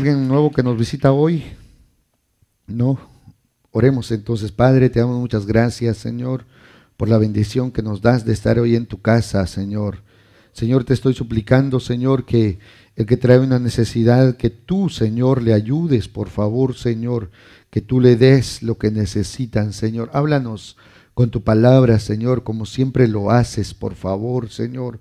alguien nuevo que nos visita hoy? No. Oremos entonces, Padre, te damos muchas gracias, Señor, por la bendición que nos das de estar hoy en tu casa, Señor. Señor, te estoy suplicando, Señor, que el que trae una necesidad, que tú, Señor, le ayudes, por favor, Señor, que tú le des lo que necesitan, Señor. Háblanos con tu palabra, Señor, como siempre lo haces, por favor, Señor.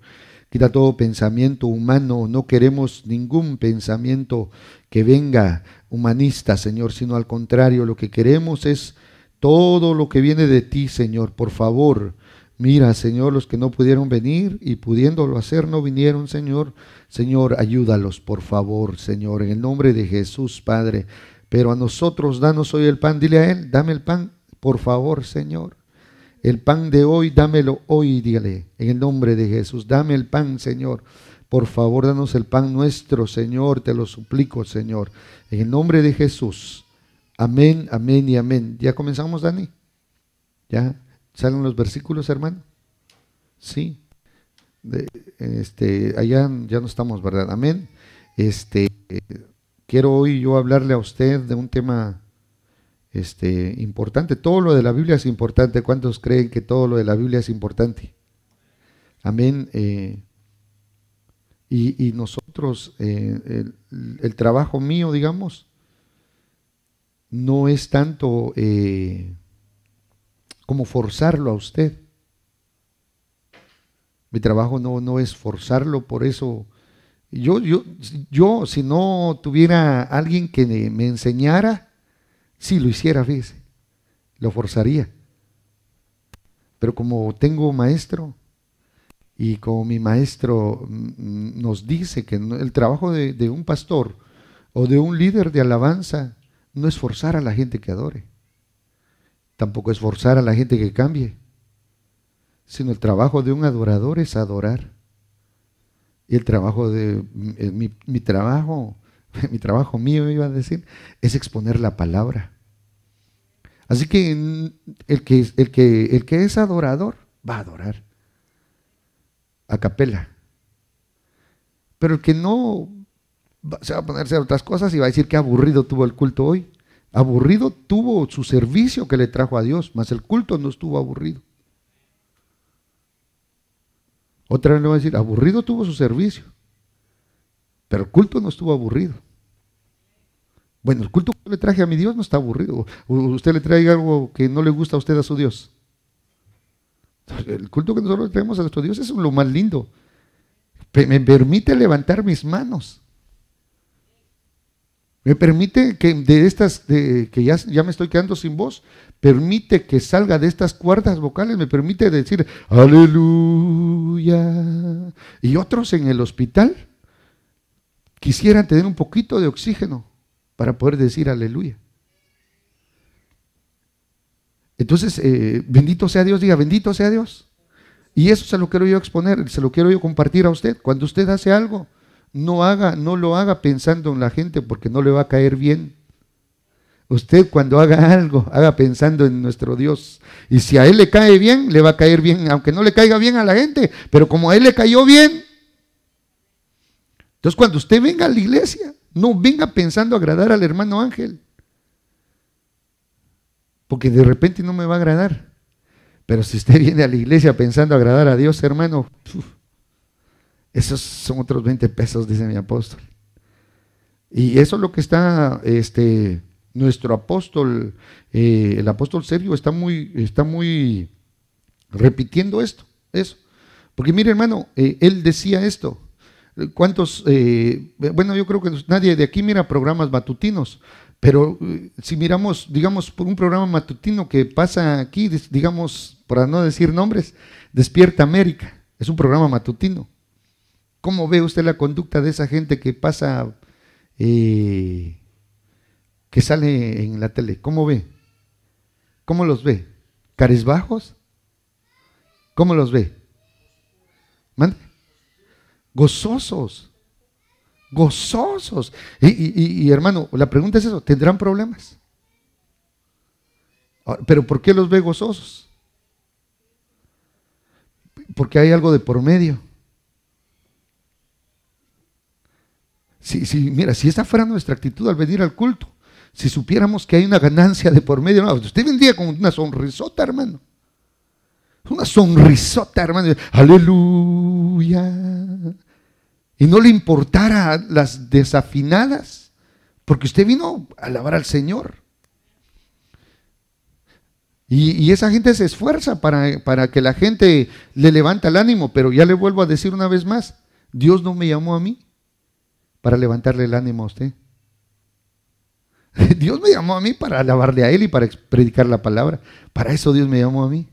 Quita todo pensamiento humano, no queremos ningún pensamiento que venga humanista, Señor, sino al contrario, lo que queremos es todo lo que viene de ti, Señor. Por favor, mira, Señor, los que no pudieron venir y pudiéndolo hacer no vinieron, Señor. Señor, ayúdalos, por favor, Señor, en el nombre de Jesús, Padre. Pero a nosotros, danos hoy el pan, dile a Él, dame el pan, por favor, Señor. El pan de hoy, dámelo hoy, dígale, en el nombre de Jesús, dame el pan, Señor. Por favor, danos el pan nuestro, Señor, te lo suplico, Señor. En el nombre de Jesús. Amén, amén y amén. ¿Ya comenzamos, Dani? ¿Ya salen los versículos, hermano? Sí. este, allá ya no estamos, ¿verdad? Amén. Este, quiero hoy yo hablarle a usted de un tema este, importante. Todo lo de la Biblia es importante. ¿Cuántos creen que todo lo de la Biblia es importante? Amén. Eh, y, nosotros, eh, el, trabajo mío, digamos, no es tanto eh, como forzarlo a usted. Mi trabajo no, es forzarlo, por eso yo, yo, yo, si no tuviera alguien que me enseñara, sí lo hiciera, fíjese, lo forzaría. Pero como tengo maestro, y como mi maestro mm, mm, nos dice que el trabajo de, un pastor o de un líder de alabanza no es forzar a la gente que adore, tampoco es forzar a la gente que cambie, sino el trabajo de un adorador es adorar. Y el trabajo de mm, eh, mi, trabajo, mi trabajo mío iba a decir, es exponer la palabra. Así que, el que es adorador va a adorar a capela. Pero el que no se va a ponerse a otras cosas y va a decir que aburrido tuvo el culto hoy. Aburrido tuvo su servicio que le trajo a Dios, mas el culto no estuvo aburrido. Otra vez le va a decir, aburrido tuvo su servicio, pero el culto no estuvo aburrido. Bueno, el culto que le traje a mi Dios no está aburrido. usted le trae algo que no le gusta a usted a su Dios. El culto que nosotros tenemos a nuestro Dios es lo más lindo. Me permite levantar mis manos. Me permite que de estas, que ya, ya, me estoy quedando sin voz, permite que salga de estas cuerdas vocales, me permite decir, aleluya. Y otros en el hospital quisieran tener un poquito de oxígeno para poder decir aleluya. Entonces, eh, bendito sea Dios, diga, bendito sea Dios. Y eso se lo quiero yo exponer, se lo quiero yo compartir a usted. Cuando usted hace algo, no haga, no lo haga pensando en la gente porque no le va a caer bien. Usted cuando haga algo, haga pensando en nuestro Dios. Y si a Él le cae bien, le va a caer bien, aunque no le caiga bien a la gente, pero como a Él le cayó bien. Entonces cuando usted venga a la iglesia, no venga pensando agradar al hermano Ángel porque de repente no me va a agradar. Pero si usted viene a la iglesia pensando agradar a Dios, hermano, esos son otros 20 pesos, dice mi apóstol. Y eso es lo que está, este, nuestro apóstol, eh, el apóstol Sergio, está muy, está muy repitiendo esto, eso. Porque mire, hermano, eh, él decía esto. ¿Cuántos? Eh, bueno, yo creo que nadie de aquí mira programas matutinos, pero eh, si miramos, digamos, por un programa matutino que pasa aquí, digamos, para no decir nombres, Despierta América, es un programa matutino. ¿Cómo ve usted la conducta de esa gente que pasa, eh, que sale en la tele? ¿Cómo ve? ¿Cómo los ve? ¿Cares bajos? ¿Cómo los ve? ¿Mande? Gozosos gozosos. Y, hermano, la pregunta es eso, ¿tendrán problemas? Ah, Pero ¿por qué los ve gozosos? Porque hay algo de por medio. Si, mira, si esa fuera nuestra actitud al venir al culto, si supiéramos que hay una ganancia de por medio, pues, usted vendría con una sonrisota, hermano. Una sonrisota, hermano. Aleluya y no le importara las desafinadas, porque usted vino a alabar al Señor. Y, esa gente se esfuerza para, para que la gente le levanta el ánimo, pero ya le vuelvo a decir una vez más, Dios no me llamó a mí para levantarle el ánimo a usted. Dios me llamó a mí para alabarle a Él y para predicar la palabra. Para eso Dios me llamó a mí.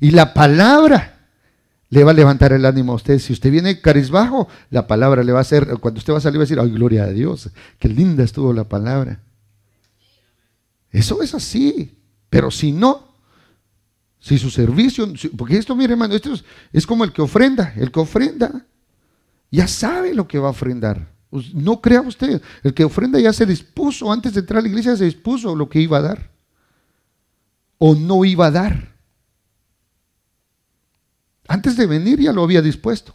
Y la palabra le va a levantar el ánimo a usted. Si usted viene carizbajo, la palabra le va a hacer, cuando usted va a salir va a decir, ay, gloria a Dios, qué linda estuvo la palabra. Eso es así, pero si no, si su servicio, porque esto, mire hermano, esto es, es como el que ofrenda, el que ofrenda ya sabe lo que va a ofrendar. No crea usted, el que ofrenda ya se dispuso, antes de entrar a la iglesia se dispuso lo que iba a dar o no iba a dar. Antes de venir ya lo había dispuesto.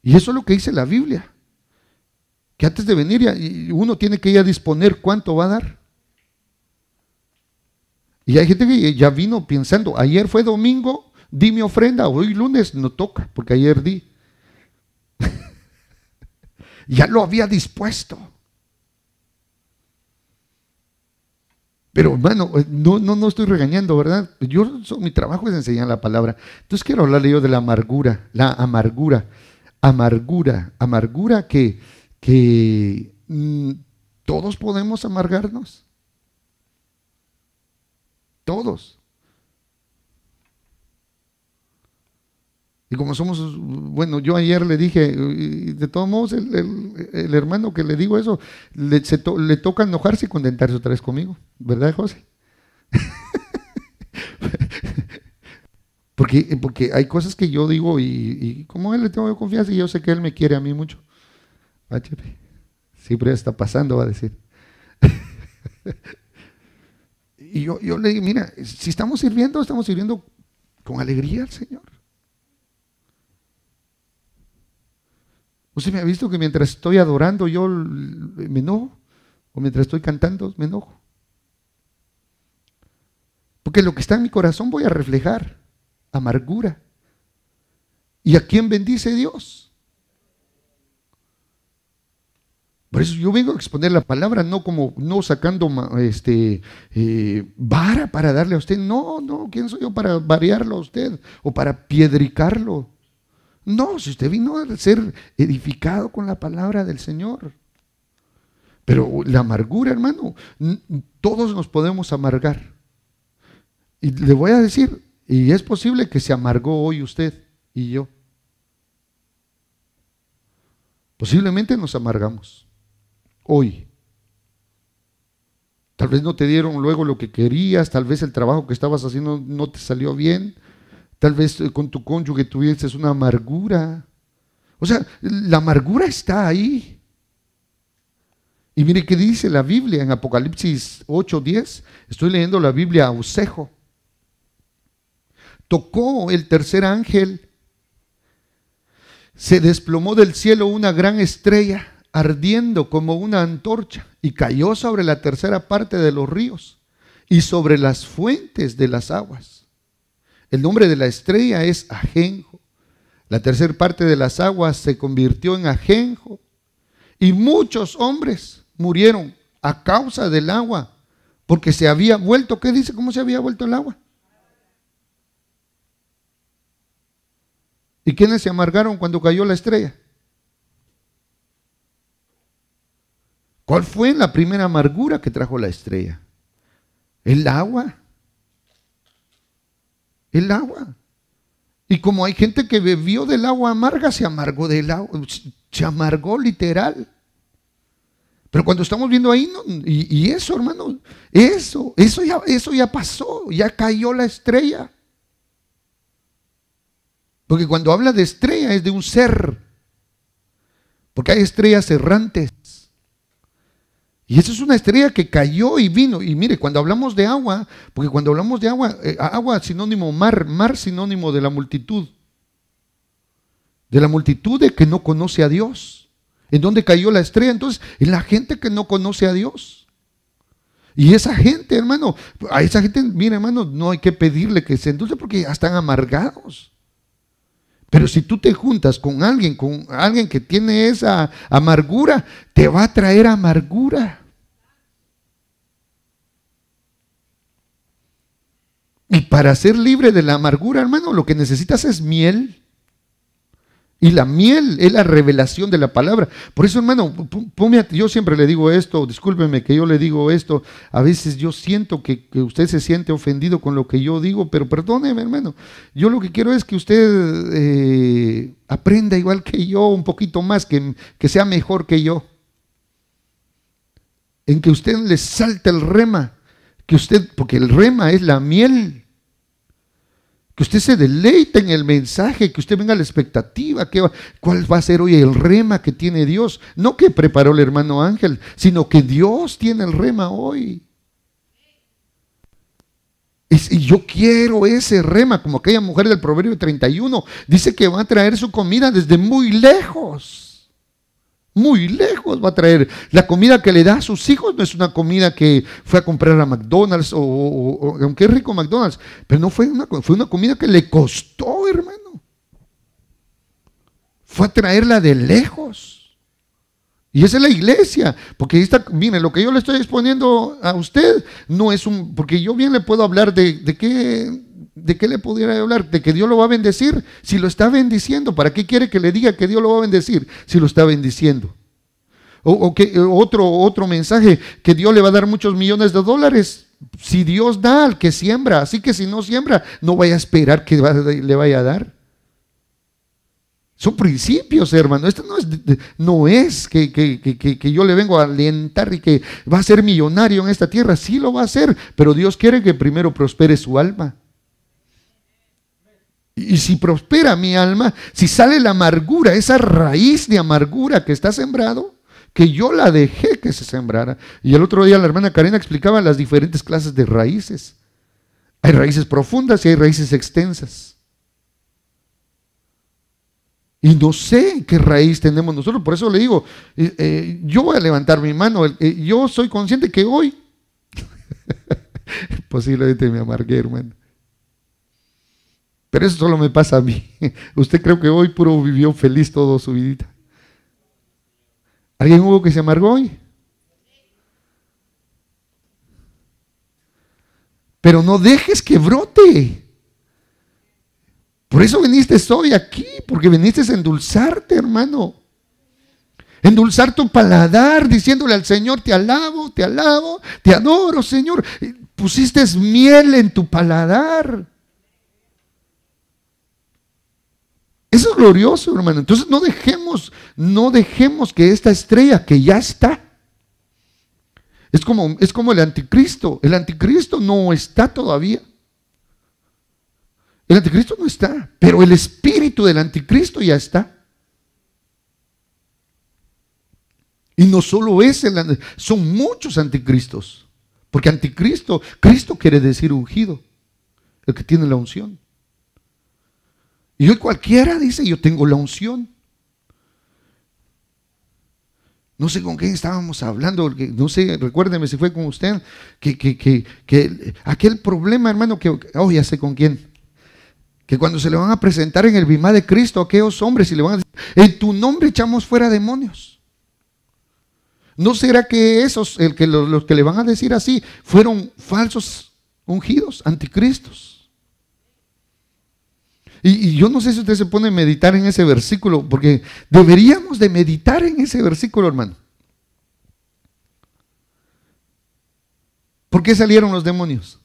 Y eso es lo que dice la Biblia. Que antes de venir ya, uno tiene que ya disponer cuánto va a dar. Y hay gente que ya vino pensando, ayer fue domingo, di mi ofrenda, hoy lunes no toca, porque ayer di. ya lo había dispuesto. Pero, bueno, eh, no, no, estoy regañando, ¿verdad? Yo, mi trabajo es enseñar la palabra. Entonces quiero hablarle yo de la amargura, la amargura, amargura, amargura que, que mm, todos podemos amargarnos. Todos. Y como somos, bueno, yo ayer le dije, de todos modos, el, hermano que le digo eso, le, toca enojarse y contentarse otra vez conmigo, ¿verdad, José? porque, porque hay cosas que yo digo y, como él le tengo confianza y yo sé que él me quiere a mí mucho. Siempre está pasando, va a decir. y yo, yo le digo, mira, si estamos sirviendo, estamos sirviendo con alegría al Señor. Usted me ha visto que mientras estoy adorando yo me enojo, o mientras estoy cantando me enojo. Porque lo que está en mi corazón voy a reflejar, amargura. ¿Y a quién bendice Dios? Por eso yo vengo a exponer la palabra, no como no sacando este, eh, vara para darle a usted. No, no, ¿quién soy yo para variarlo a usted o para piedricarlo? No, si usted vino a ser edificado con la palabra del Señor. Pero la amargura, hermano, todos nos podemos amargar. Y le voy a decir, y es posible que se amargó hoy usted y yo. Posiblemente nos amargamos hoy. Tal vez no te dieron luego lo que querías, tal vez el trabajo que estabas haciendo no te salió bien, Tal vez eh, con tu cónyuge tuvieses una amargura. O sea, la amargura está ahí. Y mire qué dice la Biblia en Apocalipsis 8:10. Estoy leyendo la Biblia a Usejo. Tocó el tercer ángel. Se desplomó del cielo una gran estrella ardiendo como una antorcha y cayó sobre la tercera parte de los ríos y sobre las fuentes de las aguas. El nombre de la estrella es ajenjo. La tercera parte de las aguas se convirtió en ajenjo. Y muchos hombres murieron a causa del agua, porque se había vuelto, ¿qué dice? ¿Cómo se había vuelto el agua? ¿Y quiénes se amargaron cuando cayó la estrella? ¿Cuál fue la primera amargura que trajo la estrella? El agua el agua. Y como hay gente que bebió del agua amarga, se amargó del agua, se amargó literal. Pero cuando estamos viendo ahí, y, eso, hermano, eso, eso ya, eso ya pasó, ya cayó la estrella. Porque cuando habla de estrella es de un ser. Porque hay estrellas errantes. Y esa es una estrella que cayó y vino. Y mire, cuando hablamos de agua, porque cuando hablamos de agua, eh, agua sinónimo mar, mar sinónimo de la multitud. De la multitud de que no conoce a Dios. ¿En dónde cayó la estrella? Entonces, en la gente que no conoce a Dios. Y esa gente, hermano, a esa gente, mire, hermano, no hay que pedirle que se endulce porque ya están amargados. Pero si tú te juntas con alguien, con alguien que tiene esa amargura, te va a traer amargura. Y para ser libre de la amargura, hermano, lo que necesitas es miel. Y la miel es la revelación de la palabra. Por eso, hermano, yo siempre le digo esto, discúlpeme que yo le digo esto. A veces yo siento que, usted se siente ofendido con lo que yo digo, pero perdóneme, hermano. Yo lo que quiero es que usted eh, aprenda igual que yo, un poquito más, que, que sea mejor que yo. En que usted le salte el rema, que usted, porque el rema es la miel que usted se deleite en el mensaje, que usted venga a la expectativa, que va, cuál va a ser hoy el rema que tiene Dios. No que preparó el hermano Ángel, sino que Dios tiene el rema hoy. y yo quiero ese rema, como aquella mujer del Proverbio 31, dice que va a traer su comida desde muy lejos. Muy lejos va a traer. La comida que le da a sus hijos no es una comida que fue a comprar a McDonald's, o, aunque es rico McDonald's, pero no fue una, fue una comida que le costó, hermano. Fue a traerla de lejos. Y esa es la iglesia, porque esta, mire, lo que yo le estoy exponiendo a usted no es un, porque yo bien le puedo hablar de, de qué ¿de qué le pudiera hablar? ¿De que Dios lo va a bendecir? Si lo está bendiciendo, ¿para qué quiere que le diga que Dios lo va a bendecir? Si lo está bendiciendo. O, que, eh, otro, otro mensaje, que Dios le va a dar muchos millones de dólares. Si Dios da al que siembra, así que si no siembra, no vaya a esperar que le vaya a dar. Son principios, hermano. Esto no es, no es que, yo le vengo a alentar y que va a ser millonario en esta tierra. Sí lo va a hacer, pero Dios quiere que primero prospere su alma. Y si prospera mi alma, si sale la amargura, esa raíz de amargura que está sembrado, que yo la dejé que se sembrara. Y el otro día la hermana Karina explicaba las diferentes clases de raíces. Hay raíces profundas y hay raíces extensas. Y no sé qué raíz tenemos nosotros, por eso le digo, eh, eh, yo voy a levantar mi mano, eh, yo soy consciente que hoy, posiblemente me amargué, hermano. Pero eso solo me pasa a mí. Usted creo que hoy puro vivió feliz toda su vidita. ¿Alguien hubo que se amargó hoy? Pero no dejes que brote. Por eso viniste hoy aquí, porque viniste a endulzarte, hermano. Endulzar tu paladar diciéndole al Señor, te alabo, te alabo, te adoro, Señor. Pusiste miel en tu paladar. Eso es glorioso, hermano. Entonces no dejemos, no dejemos que esta estrella que ya está. Es como, es como el anticristo. El anticristo no está todavía. El anticristo no está, pero el espíritu del anticristo ya está. Y no solo es el, son muchos anticristos. Porque anticristo, Cristo quiere decir ungido, el que tiene la unción. Y hoy cualquiera dice, yo tengo la unción. No sé con quién estábamos hablando, no sé, recuérdeme si fue con usted, que, que, aquel problema, hermano, que, oh, ya sé con quién, que cuando se le van a presentar en el bimá de Cristo a aquellos hombres y le van a decir, en tu nombre echamos fuera demonios. ¿No será que esos, el que los que le van a decir así, fueron falsos ungidos, anticristos? Y, yo no sé si usted se pone a meditar en ese versículo, porque deberíamos de meditar en ese versículo, hermano. ¿Por qué salieron los demonios?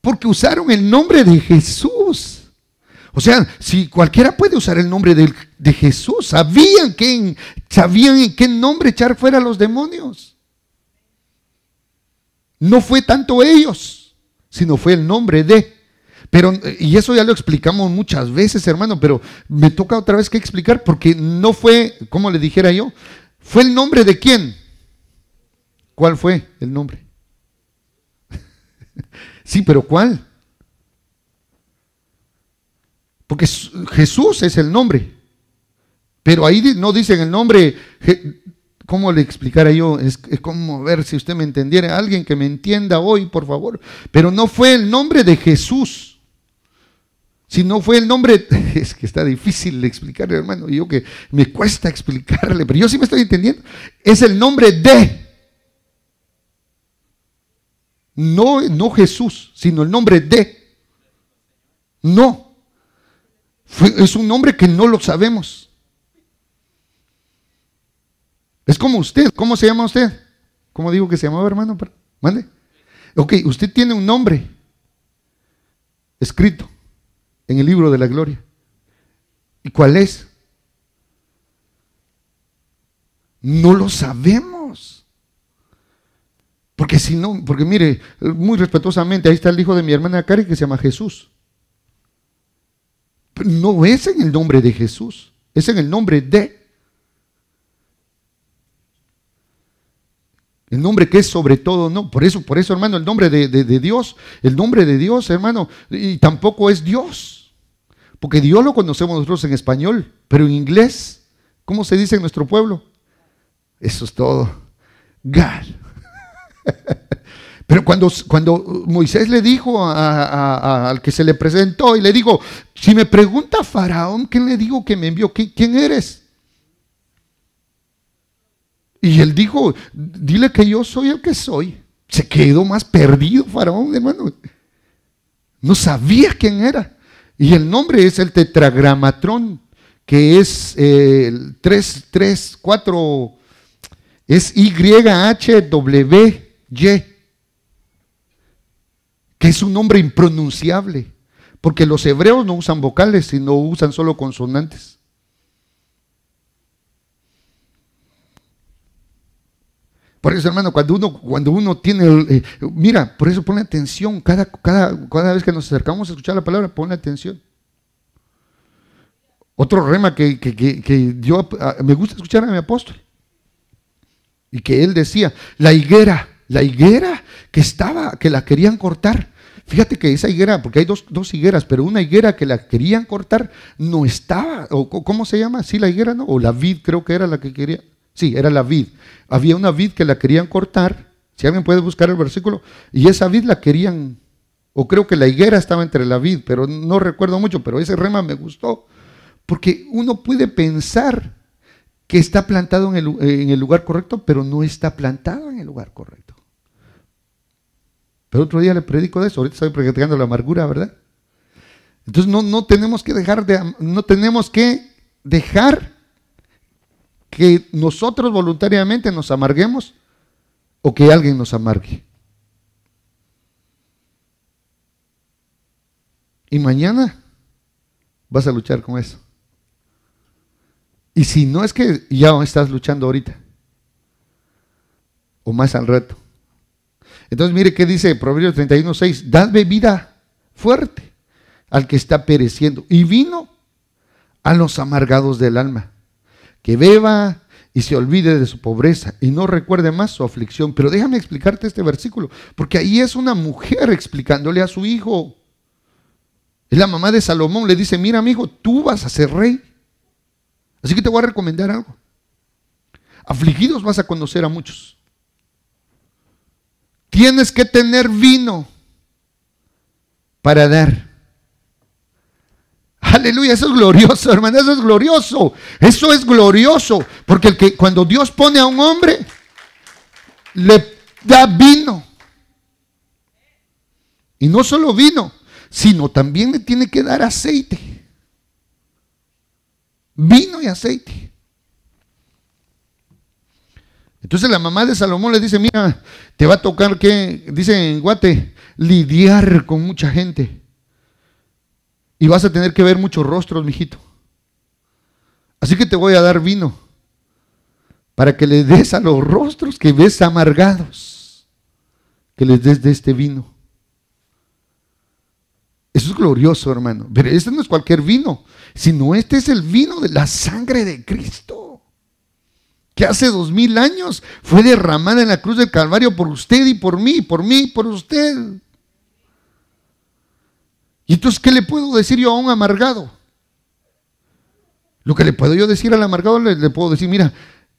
Porque usaron el nombre de Jesús. O sea, si cualquiera puede usar el nombre de, Jesús, sabían que, sabían en qué nombre echar fuera a los demonios. No fue tanto ellos, sino fue el nombre de. Pero, y eso ya lo explicamos muchas veces, hermano, pero me toca otra vez que explicar porque no fue, como le dijera yo, fue el nombre de quién. ¿Cuál fue el nombre? sí, pero ¿cuál? Porque Jesús es el nombre. Pero ahí no dicen el nombre ¿cómo le explicara yo? Es, como ver si usted me entendiera. Alguien que me entienda hoy, por favor. Pero no fue el nombre de Jesús. si no fue el nombre, es que está difícil de explicarle, hermano, yo que me cuesta explicarle, pero yo sí me estoy entendiendo. Es el nombre de, no, no Jesús, sino el nombre de, no, es un nombre que no lo sabemos. Es como usted. ¿Cómo se llama usted? ¿Cómo digo que se llamaba, hermano? ¿Vale? Ok, usted tiene un nombre escrito en el libro de la gloria. ¿Y cuál es? No lo sabemos. Porque si no, porque mire, muy respetuosamente, ahí está el hijo de mi hermana Cari que se llama Jesús. no es en el nombre de Jesús, es en el nombre de El nombre que es sobre todo, no. Por eso, por eso, hermano, el nombre de, Dios, el nombre de Dios, hermano, y tampoco es Dios. Porque Dios lo conocemos nosotros en español, pero en inglés, ¿cómo se dice en nuestro pueblo? Eso es todo. God. Pero cuando, cuando Moisés le dijo al que se le presentó y le dijo, si me pregunta Faraón, ¿qué le digo que me envió? ¿Quién eres? Y él dijo, dile que yo soy el que soy. Se quedó más perdido Faraón, hermano. No sabía quién era. Y el nombre es el tetragramatrón, que es eh, el 3, 3, 4, es YHWY, que es un nombre impronunciable, porque los hebreos no usan vocales, sino usan solo consonantes. Por eso, hermano, cuando uno, cuando uno tiene, eh, mira, por eso pone atención, cada, cada, cada vez que nos acercamos a escuchar la palabra, pone atención. Otro rema que, que, yo, ah, me gusta escuchar a mi apóstol, y que él decía, la higuera, la higuera que estaba, que la querían cortar, Fíjate que esa higuera, porque hay dos, higueras, pero una higuera que la querían cortar no estaba, o cómo se llama, sí, la higuera, ¿no? O la vid creo que era la que quería. Sí, era la vid. Había una vid que la querían cortar. Si alguien puede buscar el versículo. Y esa vid la querían. O creo que la higuera estaba entre la vid, pero no recuerdo mucho. Pero ese rema me gustó. Porque uno puede pensar que está plantado en el, lugar correcto, pero no está plantado en el lugar correcto. Pero otro día le predico de eso. Ahorita estoy predicando la amargura, ¿verdad? Entonces no, no tenemos que dejar de, no tenemos que dejar que nosotros voluntariamente nos amarguemos o que alguien nos amargue. Y mañana vas a luchar con eso. Y si no es que ya estás luchando ahorita, o más al reto Entonces mire qué dice Proverbios 6 dad bebida fuerte al que está pereciendo y vino a los amargados del alma que beba y se olvide de su pobreza y no recuerde más su aflicción. Pero déjame explicarte este versículo, porque ahí es una mujer explicándole a su hijo. Es la mamá de Salomón, le dice, mira amigo, tú vas a ser rey. Así que te voy a recomendar algo. Afligidos vas a conocer a muchos. Tienes que tener vino para dar. Aleluya, eso es glorioso, hermano, eso es glorioso. Eso es glorioso, porque el que, cuando Dios pone a un hombre, le da vino. Y no solo vino, sino también le tiene que dar aceite. Vino y aceite. Entonces la mamá de Salomón le dice, mira, te va a tocar que, dice en Guate, lidiar con mucha gente. Y vas a tener que ver muchos rostros, mijito. Así que te voy a dar vino para que le des a los rostros que ves amargados, que les des de este vino. Eso es glorioso, hermano. Pero este no es cualquier vino, sino este es el vino de la sangre de Cristo, que hace dos mil años fue derramada en la cruz del Calvario por usted y por mí, por mí y por usted. ¿Y entonces qué le puedo decir yo a un amargado? Lo que le puedo yo decir al amargado, le, le puedo decir, mira,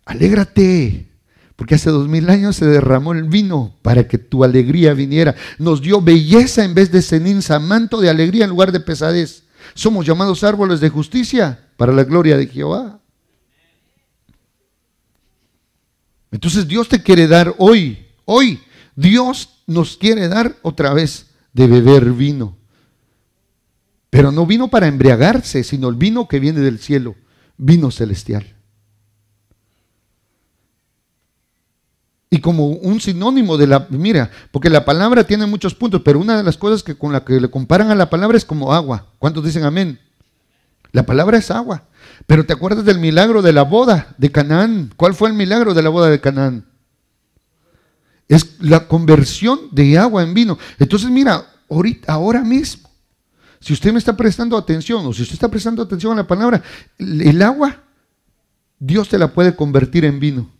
alégrate, porque hace dos mil años se derramó el vino para que tu alegría viniera. Nos dio belleza en vez de ceniza, manto de alegría en lugar de pesadez. Somos llamados árboles de justicia para la gloria de Jehová. Entonces Dios te quiere dar hoy, hoy, Dios nos quiere dar otra vez de beber vino. Pero no vino para embriagarse, sino el vino que viene del cielo, vino celestial. Y como un sinónimo de la, mira, porque la palabra tiene muchos puntos, pero una de las cosas que con la que le comparan a la palabra es como agua. ¿Cuántos dicen amén? La palabra es agua. Pero te acuerdas del milagro de la boda de Canaán. ¿Cuál fue el milagro de la boda de Canaán? Es la conversión de agua en vino. Entonces, mira, ahorita, ahora mismo si usted me está prestando atención o si usted está prestando atención a la palabra, el agua, Dios te la puede convertir en vino.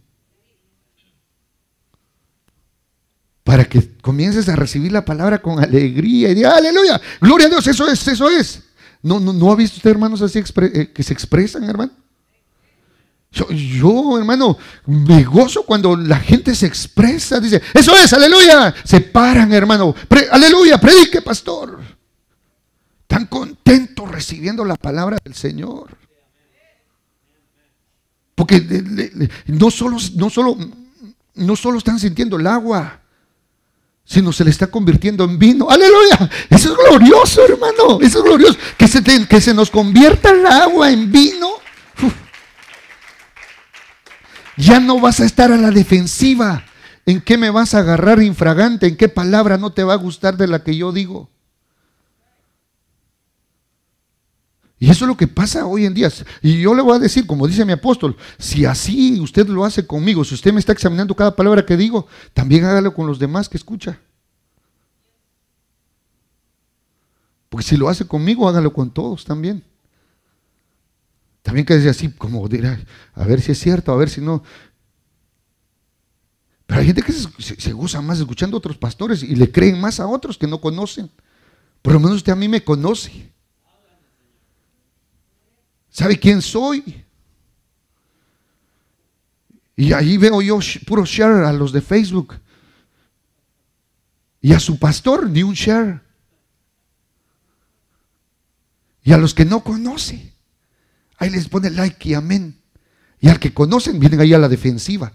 Para que comiences a recibir la palabra con alegría y diga, aleluya, gloria a Dios, eso es, eso es. ¿No, no, ha visto usted hermanos así eh, que se expresan, hermano? Yo, hermano, me gozo cuando la gente se expresa, dice, eso es, aleluya. Se paran, hermano, aleluya, predique, pastor. Están contentos recibiendo la palabra del Señor. Porque no, solo, no, solo, no solo están sintiendo el agua, sino se le está convirtiendo en vino. Aleluya. Eso es glorioso, hermano. Eso es glorioso. Que se, que se nos convierta el agua en vino. Ya no vas a estar a la defensiva. ¿En qué me vas a agarrar infragante? ¿En qué palabra no te va a gustar de la que yo digo? Y eso es lo que pasa hoy en día. Y yo le voy a decir, como dice mi apóstol, si así usted lo hace conmigo, si usted me está examinando cada palabra que digo, también hágalo con los demás que escucha. Porque si lo hace conmigo, hágalo con todos también. También que dice así, como dirá, a ver si es cierto, a ver si no. Pero hay gente que se, se, se más escuchando a otros pastores y le creen más a otros que no conocen. Por lo menos usted a mí me conoce. ¿Sabe quién soy? Y ahí veo yo puro share a los de Facebook. Y a su pastor, ni un share. Y a los que no conoce, ahí les pone like y amén. Y al que conocen, vienen ahí a la defensiva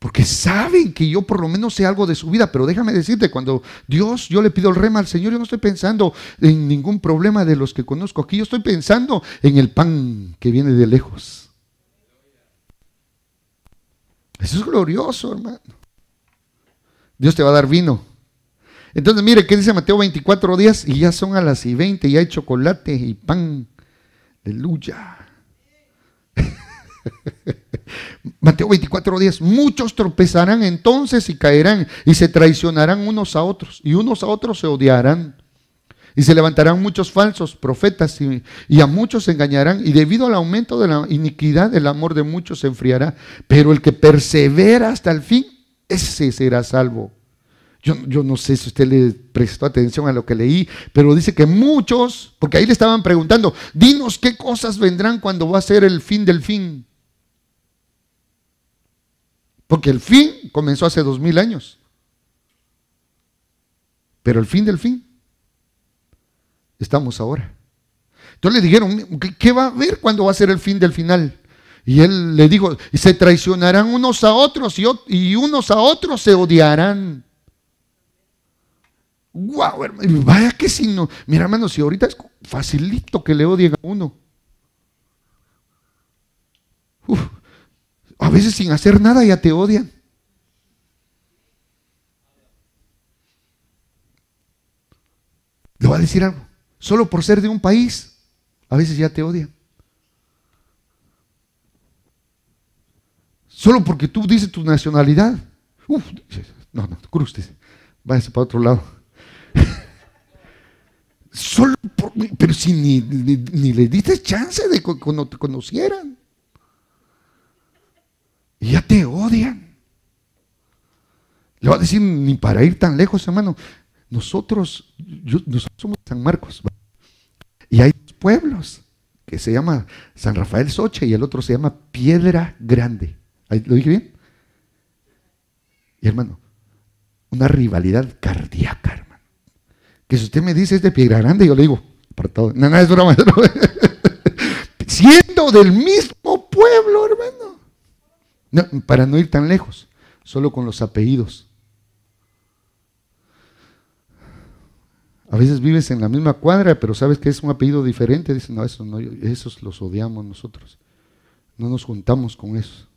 porque saben que yo por lo menos sé algo de su vida, pero déjame decirte, cuando Dios, yo le pido el rema al Señor, yo no estoy pensando en ningún problema de los que conozco aquí, yo estoy pensando en el pan que viene de lejos. Eso es glorioso, hermano. Dios te va a dar vino. Entonces, mire, ¿qué dice Mateo 24 días? Y ya son a las y 20, y hay chocolate y pan. Aleluya. Mateo 24, 10. Muchos tropezarán entonces y caerán y se traicionarán unos a otros y unos a otros se odiarán. Y se levantarán muchos falsos profetas y, a muchos se engañarán. Y debido al aumento de la iniquidad, el amor de muchos se enfriará. Pero el que persevera hasta el fin, ese será salvo. Yo, yo no sé si usted le prestó atención a lo que leí, pero dice que muchos, porque ahí le estaban preguntando, dinos qué cosas vendrán cuando va a ser el fin del fin. Porque el fin comenzó hace dos mil años. Pero el fin del fin, estamos ahora. Entonces le dijeron, ¿qué va a haber cuando va a ser el fin del final? Y él le dijo, y se traicionarán unos a otros y, y unos a otros se odiarán. vaya que si no, Mira, hermano, si ahorita es facilito que le odie a uno. A veces sin hacer nada ya te odian. Le voy a decir algo. Solo por ser de un país, a veces ya te odian. Solo porque tú dices tu nacionalidad. Uf, no, no, crustes. Váyase para otro lado. Solo por, pero si ni, le diste chance de que cuando te conocieran. No a decir, ni para ir tan lejos, hermano. Nosotros, nosotros somos San Marcos. Y hay dos pueblos que se llama San Rafael Soche y el otro se llama Piedra Grande. ¿Lo dije bien? Y hermano, una rivalidad cardíaca, hermano. Que si usted me dice es de Piedra Grande, yo le digo, apartado. No, no, es broma. Siendo del mismo pueblo, hermano. para no ir tan lejos, solo con los apellidos. A veces vives en la misma cuadra, pero sabes que es un apellido diferente. Dicen, no, esos los odiamos nosotros. No nos juntamos con esos.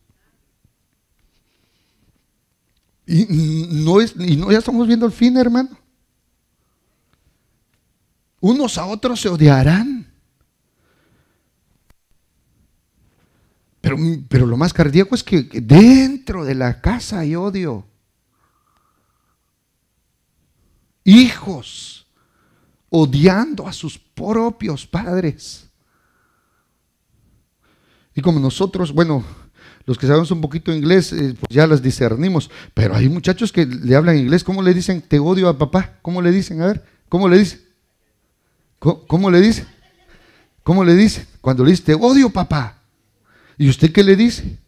Y no, es, y no ya estamos viendo el fin, hermano. Unos a otros se odiarán. Pero, pero lo más cardíaco es que dentro de la casa hay odio. Hijos odiando a sus propios padres. Y como nosotros, bueno, los que sabemos un poquito inglés, eh, pues ya las discernimos, pero hay muchachos que le hablan inglés, ¿cómo le dicen te odio a papá? ¿Cómo le dicen? A ver, ¿cómo le dicen? ¿Cómo, cómo le dicen? cómo le dicen cómo le dicen? Cuando le dice te odio papá. ¿Y usted qué le dice?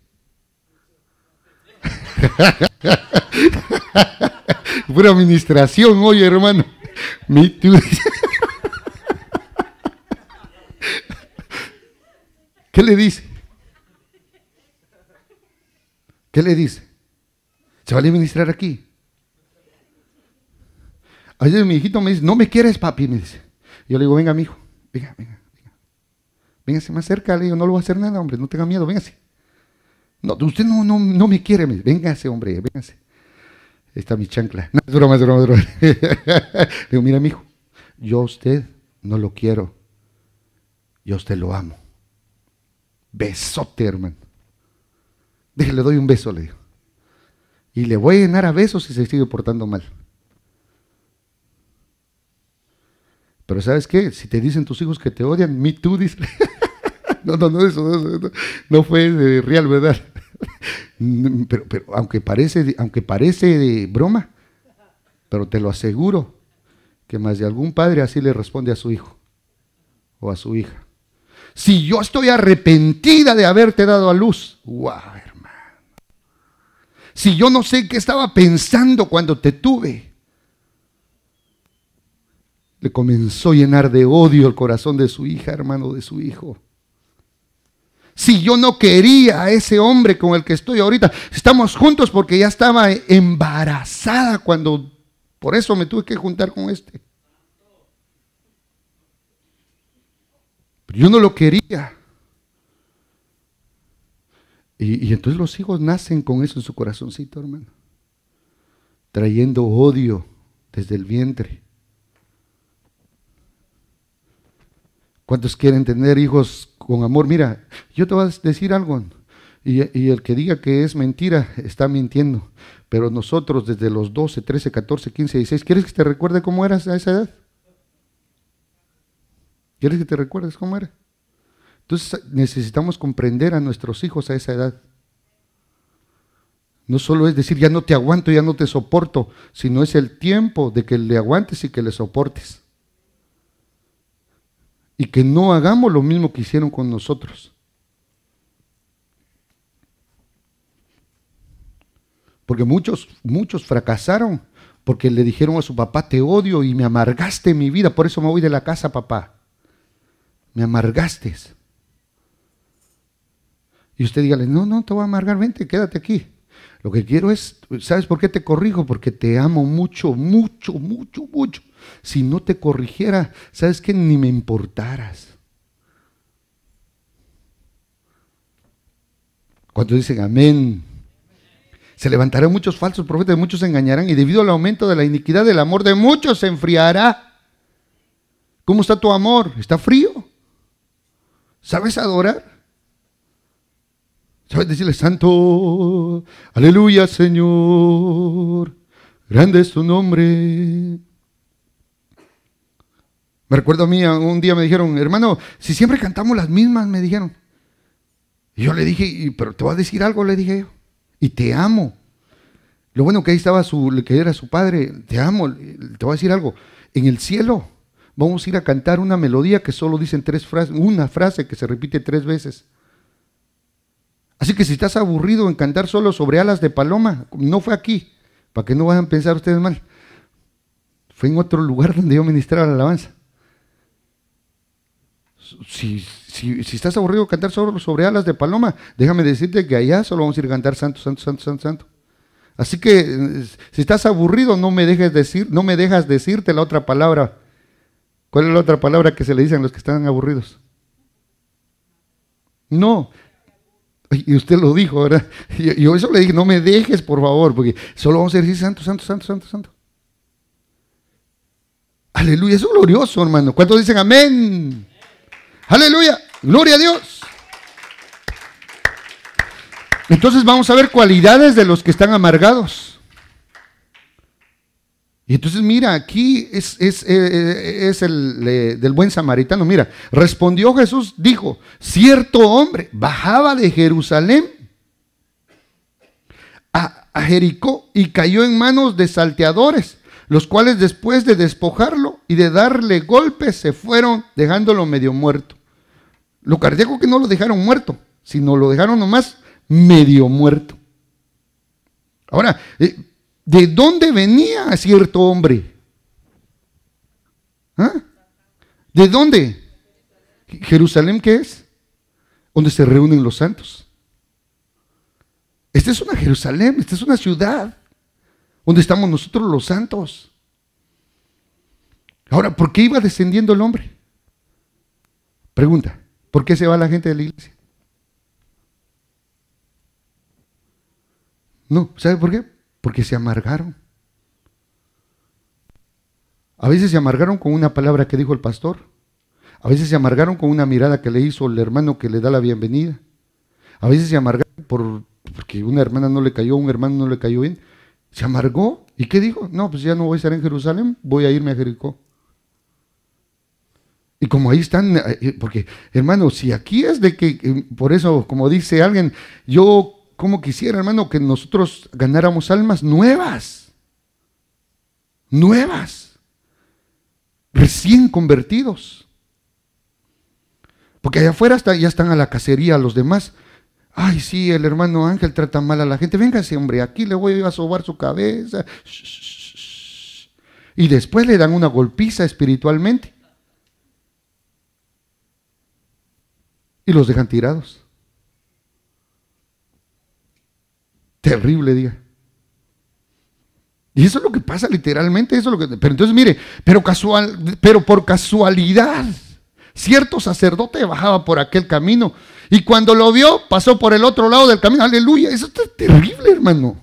Pura administración, oye hermano. ¿Qué le dice? ¿Qué le dice? ¿Se va a administrar aquí? Ayer mi hijito me dice, no me quieres, papi, me dice. Yo le digo, venga, mi hijo, venga, venga, venga. Véngase más cerca, le digo, no lo voy a hacer nada, hombre, no tenga miedo, véngase. No, usted no, no, no me quiere, me dice, véngase, hombre, véngase está mi chancla. No, es broma, es broma, Digo, mira, mi yo a usted no lo quiero. Yo a usted lo amo. Besote, hermano. le doy un beso, le digo. Y le voy a llenar a besos si se sigue portando mal. Pero ¿sabes qué? Si te dicen tus hijos que te odian, me tú dices, no, no, no, eso, no, fue real, ¿verdad? pero, aunque parece, aunque parece de broma, pero te lo aseguro que más de algún padre así le responde a su hijo o a su hija. Si yo estoy arrepentida de haberte dado a luz, wow, hermano. Si yo no sé qué estaba pensando cuando te tuve, le comenzó a llenar de odio el corazón de su hija, hermano, de su hijo si yo no quería a ese hombre con el que estoy ahorita? Estamos juntos porque ya estaba embarazada cuando, por eso me tuve que juntar con este. Pero yo no lo quería. Y, y entonces los hijos nacen con eso en su corazoncito, hermano, trayendo odio desde el vientre. ¿Cuántos quieren tener hijos con amor? Mira, yo te voy a decir algo. Y, el que diga que es mentira está mintiendo. Pero nosotros desde los 12, 13, 14, 15, 16, ¿quieres que te recuerde cómo eras a esa edad? ¿Quieres que te recuerdes cómo era? Entonces necesitamos comprender a nuestros hijos a esa edad. No solo es decir, ya no te aguanto, ya no te soporto, sino es el tiempo de que le aguantes y que le soportes y que no hagamos lo mismo que hicieron con nosotros. Porque muchos, muchos fracasaron porque le dijeron a su papá, te odio y me amargaste mi vida, por eso me voy de la casa, papá. Me amargaste. Y usted dígale, no, no, te voy a amargar, vente, quédate aquí. Lo que quiero es, ¿sabes por qué te corrijo? Porque te amo mucho, mucho, mucho, mucho. Si no te corrigiera, ¿sabes qué? Ni me importaras. Cuando dicen amén, se levantarán muchos falsos profetas, muchos se engañarán, y debido al aumento de la iniquidad, el amor de muchos se enfriará. ¿Cómo está tu amor? ¿Está frío? ¿Sabes adorar? ¿Sabes decirle santo? Aleluya, Señor. Grande es tu nombre. Me recuerdo a mí, un día me dijeron, hermano, si siempre cantamos las mismas, me dijeron. Y yo le dije, pero te voy a decir algo, le dije yo. Y te amo. Lo bueno que ahí estaba su, que era su padre, te amo, te voy a decir algo. En el cielo vamos a ir a cantar una melodía que solo dicen tres frases, una frase que se repite tres veces. Así que si estás aburrido en cantar solo sobre alas de paloma, no fue aquí, para que no vayan a pensar ustedes mal. Fue en otro lugar donde yo ministraba la alabanza. Si, si, si estás aburrido en cantar solo sobre alas de paloma, déjame decirte que allá solo vamos a ir a cantar santo, santo, santo, santo, santo. Así que eh, si estás aburrido, no me dejes decir, no me dejas decirte la otra palabra. ¿Cuál es la otra palabra que se le dicen a los que están aburridos? No, y usted lo dijo, ¿verdad? Yo, yo eso le dije, no me dejes, por favor, porque solo vamos a decir santo, santo, santo, santo, santo. Aleluya, eso es glorioso, hermano. ¿Cuántos dicen amén. Aleluya, gloria a Dios. Entonces vamos a ver cualidades de los que están amargados. Y entonces mira, aquí es, eh, eh, el eh, del buen samaritano. Mira, respondió Jesús, dijo, cierto hombre bajaba de Jerusalén a, Jericó y cayó en manos de salteadores, los cuales después de despojarlo y de darle golpes se fueron dejándolo medio muerto. Lo cardíaco que no lo dejaron muerto, sino lo dejaron nomás medio muerto. Ahora, de dónde venía cierto hombre. ¿Ah? ¿De dónde? Jerusalén, ¿qué es? Donde se reúnen los santos. Esta es una Jerusalén, esta es una ciudad donde estamos nosotros los santos. Ahora, ¿por qué iba descendiendo el hombre? Pregunta, ¿por qué se va la gente de la iglesia? No, ¿sabe por qué? porque se amargaron. A veces se amargaron con una palabra que dijo el pastor. A veces se amargaron con una mirada que le hizo el hermano que le da la bienvenida. A veces se amargaron por, porque una hermana no le cayó, un hermano no le cayó bien. Se amargó. ¿Y qué dijo? No, pues ya no voy a estar en Jerusalén, voy a irme a Jericó. Y como ahí están, eh, porque hermano, si aquí es de que, eh, por eso, como dice alguien, yo cómo quisiera, hermano, que nosotros ganáramos almas nuevas, nuevas, recién convertidos. Porque allá afuera ya están a la cacería los demás. Ay, sí, el hermano Ángel trata mal a la gente. venga ese hombre, aquí le voy a sobar su cabeza. Y después le dan una golpiza espiritualmente. Y los dejan tirados. terrible día. Y eso es lo que pasa literalmente, eso lo que pero entonces mire, pero casual, pero por casualidad cierto sacerdote bajaba por aquel camino y cuando lo vio pasó por el otro lado del camino. Aleluya, eso es terrible, hermano.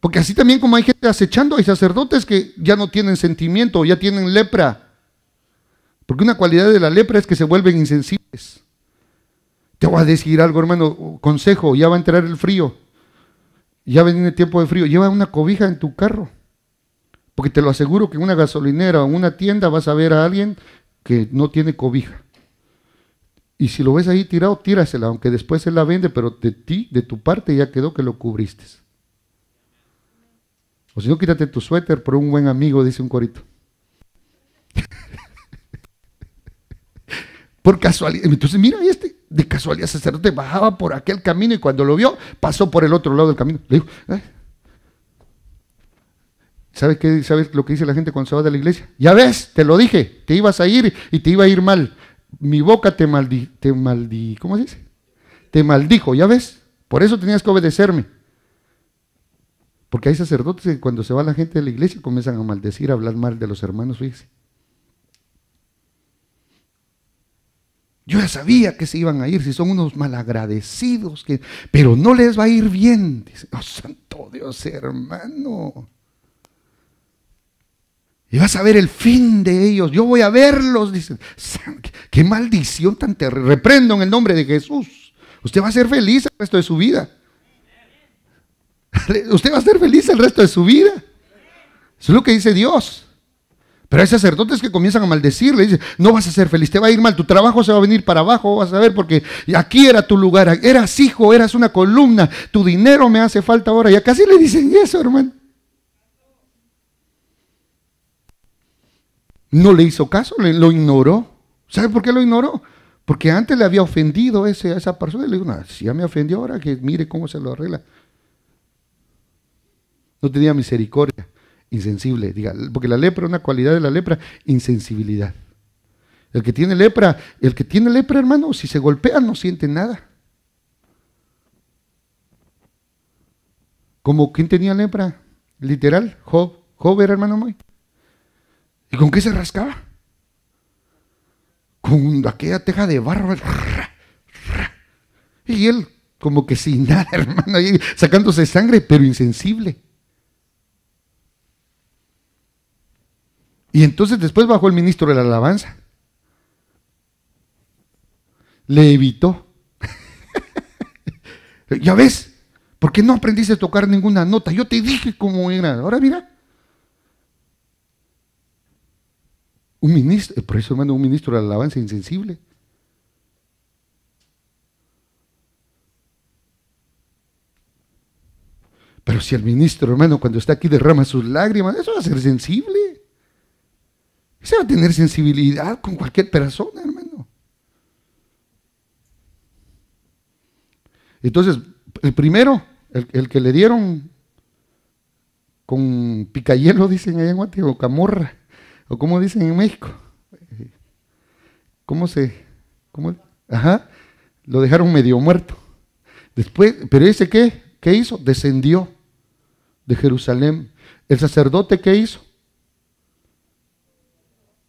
Porque así también como hay gente acechando, hay sacerdotes que ya no tienen sentimiento, ya tienen lepra. Porque una cualidad de la lepra es que se vuelven insensibles. Te voy a decir algo, hermano, consejo, ya va a entrar el frío, ya viene el tiempo de frío, lleva una cobija en tu carro, porque te lo aseguro que en una gasolinera o en una tienda vas a ver a alguien que no tiene cobija. Y si lo ves ahí tirado, tírasela, aunque después se la vende, pero de ti, de tu parte, ya quedó que lo cubriste. O si no, quítate tu suéter por un buen amigo, dice un corito. por casualidad. Entonces, mira, este, de casualidad sacerdote bajaba por aquel camino y cuando lo vio, pasó por el otro lado del camino. Le dijo, ¿Sabes eh, ¿Sabes lo que dice la gente cuando se va de la iglesia? Ya ves, te lo dije, te ibas a ir y te iba a ir mal. Mi boca te maldi, te maldi, ¿cómo se dice? Te maldijo, ya ves. Por eso tenías que obedecerme. Porque hay sacerdotes que cuando se va la gente de la iglesia comienzan a maldecir, a hablar mal de los hermanos, fíjese. Yo ya sabía que se iban a ir, si son unos malagradecidos, que, pero no les va a ir bien. Dice, oh, santo Dios, hermano. Y vas a ver el fin de ellos. Yo voy a verlos. Dice, qué maldición tan terrible. Reprendo en el nombre de Jesús. Usted va a ser feliz el resto de su vida. Usted va a ser feliz el resto de su vida. Eso es lo que dice Dios. Pero hay sacerdotes que comienzan a maldecirle, dicen, no vas a ser feliz, te va a ir mal, tu trabajo se va a venir para abajo, vas a ver, porque aquí era tu lugar, eras hijo, eras una columna, tu dinero me hace falta ahora. Y acá sí le dicen eso, hermano. No le hizo caso, lo ignoró. ¿Sabe por qué lo ignoró? Porque antes le había ofendido ese, a esa persona. Y le digo, no, si ya me ofendió ahora, que mire cómo se lo arregla. No tenía misericordia insensible, diga, porque la lepra, una cualidad de la lepra, insensibilidad. El que tiene lepra, el que tiene lepra, hermano, si se golpea no siente nada. Como quien tenía lepra, literal, Job, Job era hermano muy. ¿Y con qué se rascaba? Con aquella teja de barro. Y él, como que sin nada, hermano, sacándose sangre, pero insensible. Y entonces después bajó el ministro de la alabanza. Le evitó. ya ves, ¿por qué no aprendiste a tocar ninguna nota? Yo te dije cómo era. Ahora mira. Un ministro, eh, por eso hermano, un ministro de la alabanza insensible. Pero si el ministro, hermano, cuando está aquí derrama sus lágrimas, eso va a ser sensible se va a tener sensibilidad con cualquier persona, hermano. Entonces, el primero, el, que le dieron con picayelo, dicen allá en Guatemala, o camorra, o como dicen en México. ¿Cómo se? ¿Cómo? Ajá, lo dejaron medio muerto. Después, pero ese que, ¿Qué hizo? Descendió de Jerusalén. ¿El sacerdote qué hizo?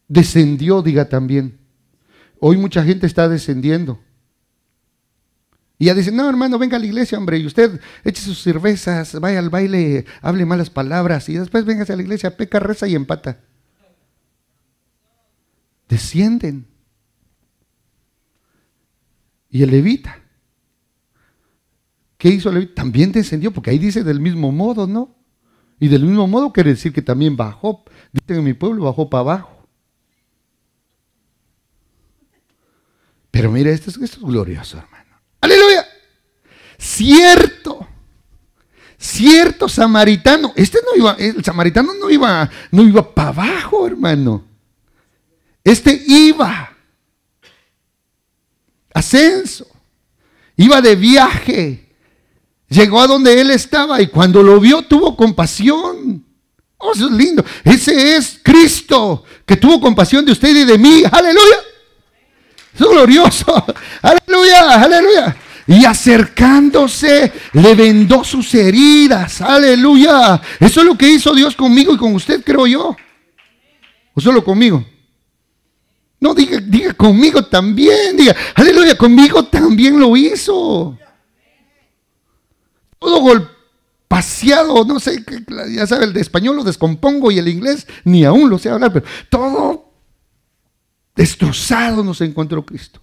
Descendió, diga también. Hoy mucha gente está descendiendo. Y ya dicen, no, hermano, venga a la iglesia, hombre, y usted eche sus cervezas, vaya al baile, hable malas palabras, y después véngase a la iglesia, peca, reza y empata. Descienden. Y el levita. ¿Qué hizo el levita? También descendió, porque ahí dice del mismo modo, ¿no? Y del mismo modo quiere decir que también bajó. Dicen en mi pueblo, bajó para abajo. Pero mire, esto, es glorioso, hermano. Aleluya. Cierto cierto samaritano, este no iba, el samaritano no iba, no iba para abajo, hermano. Este iba ascenso, iba de viaje, llegó a donde él estaba y cuando lo vio tuvo compasión. Oh, eso es lindo. Ese es Cristo que tuvo compasión de usted y de mí. Aleluya. Es glorioso. Aleluya, aleluya. Y acercándose, le vendó sus heridas. Aleluya. Eso es lo que hizo Dios conmigo y con usted, creo yo. O solo conmigo. No, diga, diga conmigo también. Diga, aleluya, conmigo también lo hizo. Todo golpaseado, no sé, ya sabe, el de español lo descompongo y el inglés ni aún lo sé hablar, pero todo Destrozado nos encontró Cristo.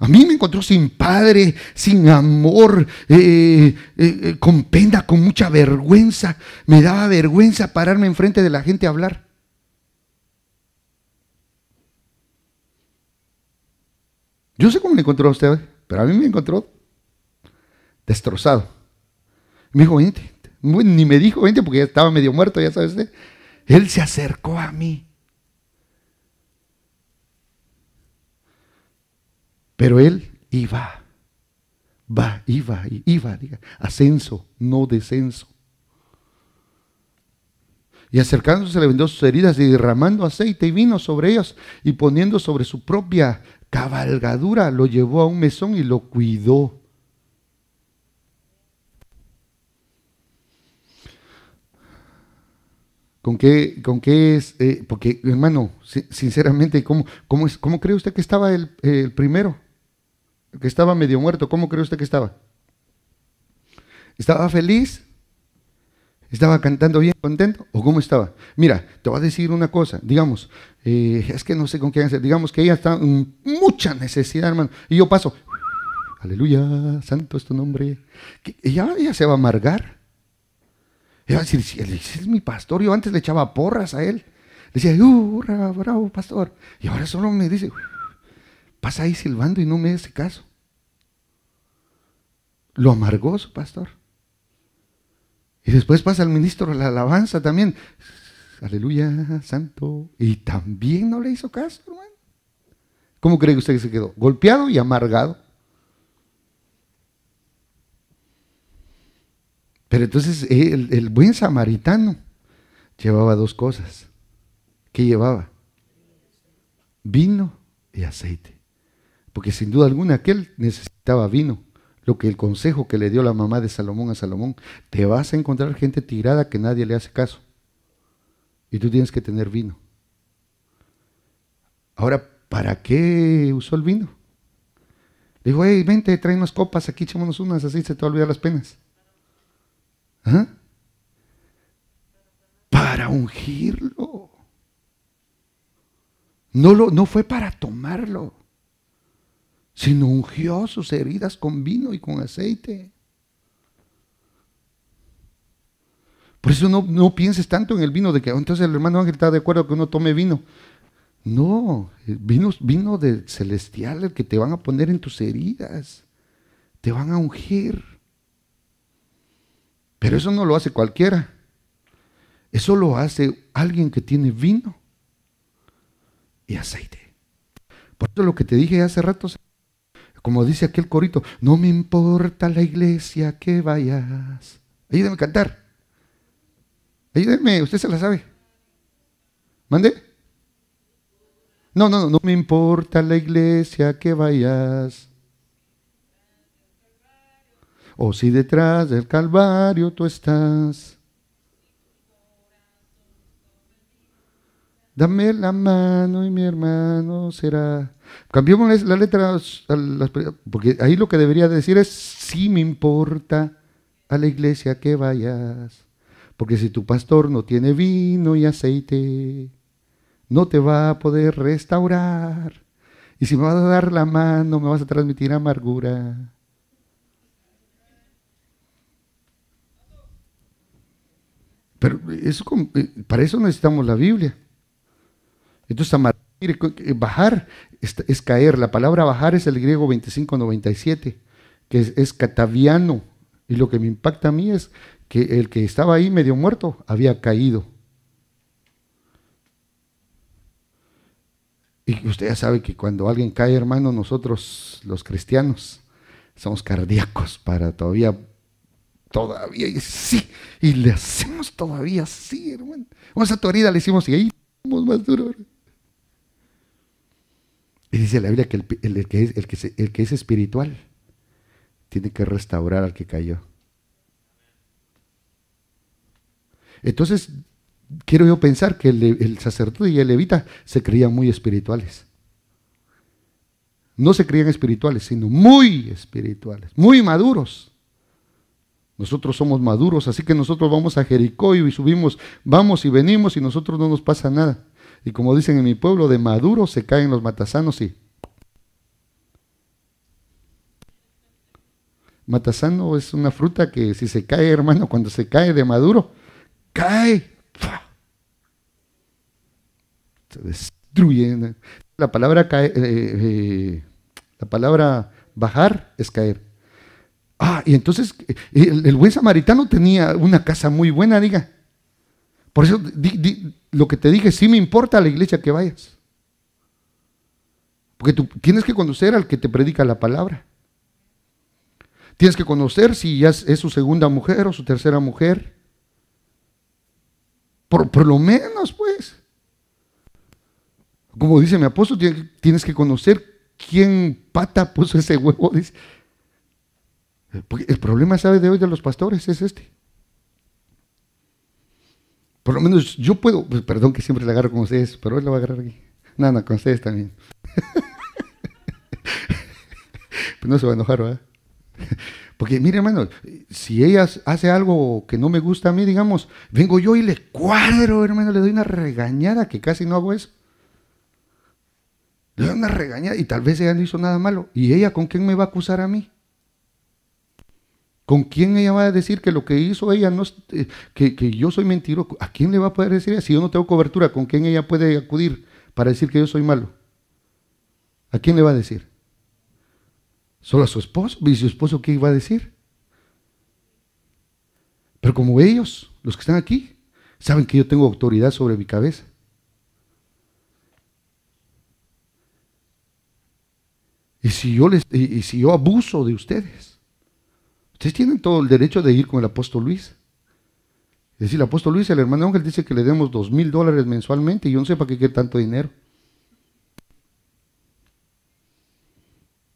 A mí me encontró sin padre, sin amor, eh, eh, eh, con pena, con mucha vergüenza. Me daba vergüenza pararme enfrente de la gente a hablar. Yo sé cómo me encontró a usted, pero a mí me encontró destrozado. Me dijo, vente. Ni me dijo, vente, porque ya estaba medio muerto, ya sabes. Él se acercó a mí Pero él iba, va, iba, iba, ascenso, no descenso. Y acercándose le vendió sus heridas y derramando aceite y vino sobre ellos y poniendo sobre su propia cabalgadura lo llevó a un mesón y lo cuidó. ¿Con qué, con qué es? Eh, porque, hermano, sinceramente, ¿cómo, es, ¿cómo cree usted que estaba el primero? que estaba medio muerto, ¿cómo cree usted que estaba? ¿Estaba feliz? ¿Estaba cantando bien, contento? ¿O cómo estaba? Mira, te voy a decir una cosa. Digamos, eh, es que no sé con quién hacer. Digamos que ella está en mucha necesidad, hermano. Y yo paso, aleluya, santo es tu nombre. Y Ella, ella se va a amargar. Ella va a decir, es mi pastor, yo antes le echaba porras a él. Le decía, hurra, uh, bravo, pastor. Y ahora solo me dice, pasa ahí silbando y no me hace caso. Lo amargó su pastor. Y después pasa el ministro la alabanza también. Aleluya, santo. Y también no le hizo caso, hermano. ¿Cómo cree usted que se quedó? Golpeado y amargado. Pero entonces eh, el, el buen samaritano llevaba dos cosas. ¿Qué llevaba? Vino y aceite porque sin duda alguna aquel necesitaba vino, lo que el consejo que le dio la mamá de Salomón a Salomón, te vas a encontrar gente tirada que nadie le hace caso, y tú tienes que tener vino. Ahora, ¿para qué usó el vino? Le dijo, hey, vente, trae unas copas, aquí echémonos unas, así se te olvidan las penas. ¿Ah? Para ungirlo. No, lo, no fue para tomarlo sino ungió sus heridas con vino y con aceite. Por eso no, pienses tanto en el vino de que entonces el hermano Ángel está de acuerdo que uno tome vino. No, vino, vino celestial el que te van a poner en tus heridas, te van a ungir. Pero eso no lo hace cualquiera. Eso lo hace alguien que tiene vino y aceite. Por eso lo que te dije hace rato, como dice aquel corito, no me importa la iglesia que vayas. Ayúdeme a cantar. Ayúdeme, usted se la sabe. ¿Mande? No, no, no, no me importa la iglesia que vayas. O si detrás del Calvario tú estás. Dame la mano y mi hermano será. Cambiemos la letra, porque ahí lo que debería decir es, sí me importa a la iglesia que vayas, porque si tu pastor no tiene vino y aceite, no te va a poder restaurar. Y si me vas a dar la mano, me vas a transmitir amargura. Pero eso, eh, para eso necesitamos la Biblia. Entonces, eh, bajar es, caer. La palabra bajar es el griego 2597, que es, cataviano. Y lo que me impacta a mí es que el que estaba ahí medio muerto había caído. Y usted ya sabe que cuando alguien cae, hermano, nosotros los cristianos somos cardíacos para todavía, todavía, sí, y le hacemos todavía sí, hermano. Vamos a tu le hicimos y ahí más duro. Y dice la Biblia que el, que, es, espiritual tiene que restaurar al que cayó. Entonces, quiero yo pensar que el, el, sacerdote y el levita se creían muy espirituales. No se creían espirituales, sino muy espirituales, muy maduros. Nosotros somos maduros, así que nosotros vamos a Jericó y subimos, vamos y venimos y nosotros no nos pasa nada. Y como dicen en mi pueblo, de maduro se caen los matasanos y... Matasano es una fruta que si se cae, hermano, cuando se cae de maduro, cae. Se destruye. La palabra cae, eh, eh, la palabra bajar es caer. Ah, y entonces eh, el, buen samaritano tenía una casa muy buena, diga. Por eso lo que te dije, sí me importa a la iglesia que vayas. Porque tú tienes que conocer al que te predica la palabra. Tienes que conocer si ya es, su segunda mujer o su tercera mujer. Por, lo menos, pues. Como dice mi apóstol, tienes que conocer quién pata puso ese huevo. el problema, sabe De hoy de los pastores es este. Por lo menos yo puedo, pues, perdón que siempre la agarro con ustedes, pero él la va a agarrar aquí. Nada, no, no, con ustedes también. pues no se va a enojar, ¿verdad? Porque mire, hermano, si ella hace algo que no me gusta a mí, digamos, vengo yo y le cuadro, hermano, le doy una regañada, que casi no hago eso. Le doy una regañada y tal vez ella no hizo nada malo. ¿Y ella con quién me va a acusar a mí? ¿Con quién ella va a decir que lo que hizo ella no es, eh, que, yo soy mentiroso? ¿A quién le va a poder decir eso? Si yo no tengo cobertura, ¿con quién ella puede acudir para decir que yo soy malo? ¿A quién le va a decir? Solo a su esposo. ¿Y su esposo qué iba a decir? Pero como ellos, los que están aquí, saben que yo tengo autoridad sobre mi cabeza. Y si yo, les, y si yo abuso de ustedes, Ustedes tienen todo el derecho de ir con el apóstol Luis. Es decir, el apóstol Luis, el hermano Ángel dice que le demos dos mil dólares mensualmente y yo no sé para qué quiere tanto dinero.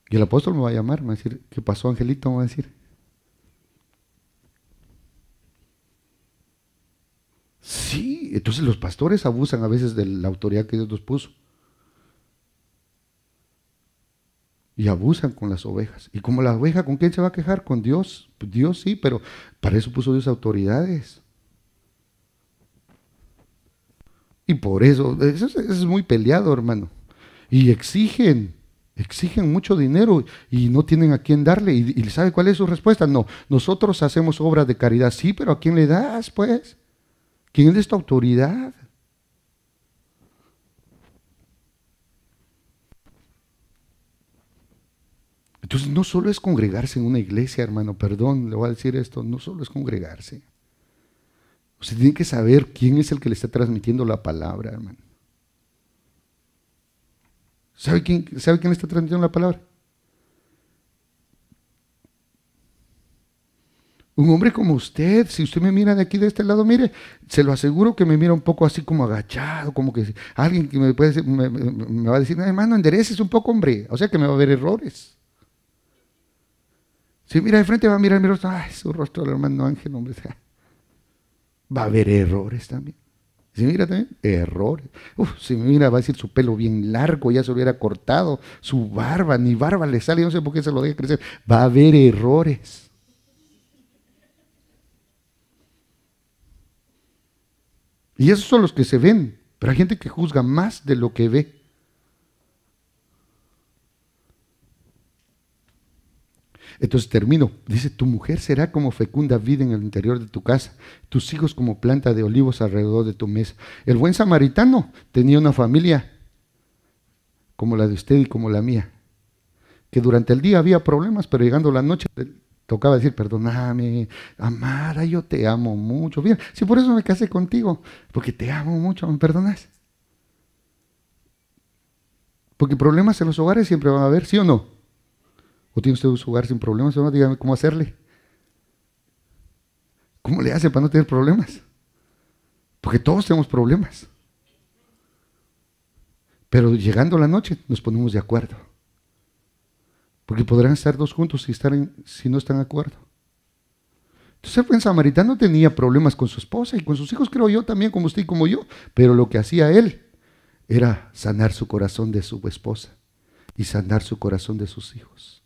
Y el apóstol me va a llamar, me va a decir, ¿qué pasó, Angelito? Me va a decir. Sí, entonces los pastores abusan a veces de la autoridad que Dios nos puso. y abusan con las ovejas. Y como la oveja, ¿con quién se va a quejar? Con Dios. Dios sí, pero para eso puso Dios autoridades. Y por eso, eso es muy peleado, hermano. Y exigen, exigen mucho dinero y no tienen a quién darle. ¿Y, sabe cuál es su respuesta? No, nosotros hacemos obras de caridad, sí, pero ¿a quién le das, pues? ¿Quién es esta autoridad? Entonces no solo es congregarse en una iglesia, hermano, perdón, le voy a decir esto, no solo es congregarse. Usted tiene que saber quién es el que le está transmitiendo la palabra, hermano. ¿Sabe quién, sabe quién está transmitiendo la palabra? Un hombre como usted, si usted me mira de aquí de este lado, mire, se lo aseguro que me mira un poco así como agachado, como que alguien que me, puede, me, me va a decir, hermano, endereces un poco, hombre. O sea que me va a haber errores. Si mira de frente, va a mirar mi rostro. Ay, su rostro del hermano Ángel, hombre. Va a haber errores también. Si mira también, errores. Uf, si mira, va a decir su pelo bien largo, ya se hubiera cortado. Su barba, ni barba le sale, no sé por qué se lo deja crecer. Va a haber errores. Y esos son los que se ven. Pero hay gente que juzga más de lo que ve. Entonces termino. Dice, tu mujer será como fecunda vida en el interior de tu casa, tus hijos como planta de olivos alrededor de tu mesa. El buen samaritano tenía una familia como la de usted y como la mía, que durante el día había problemas, pero llegando la noche tocaba decir, perdóname, amada yo te amo mucho. Bien, si por eso me casé contigo, porque te amo mucho, ¿me perdonas? Porque problemas en los hogares siempre van a haber, ¿sí o no? ¿O tiene usted su hogar sin problemas? Dígame cómo hacerle. ¿Cómo le hace para no tener problemas? Porque todos tenemos problemas. Pero llegando la noche nos ponemos de acuerdo. Porque podrán estar dos juntos si, si no están de acuerdo. Entonces el buen samaritano tenía problemas con su esposa y con sus hijos, creo yo también, como usted y como yo. Pero lo que hacía él era sanar su corazón de su esposa y sanar su corazón de sus hijos.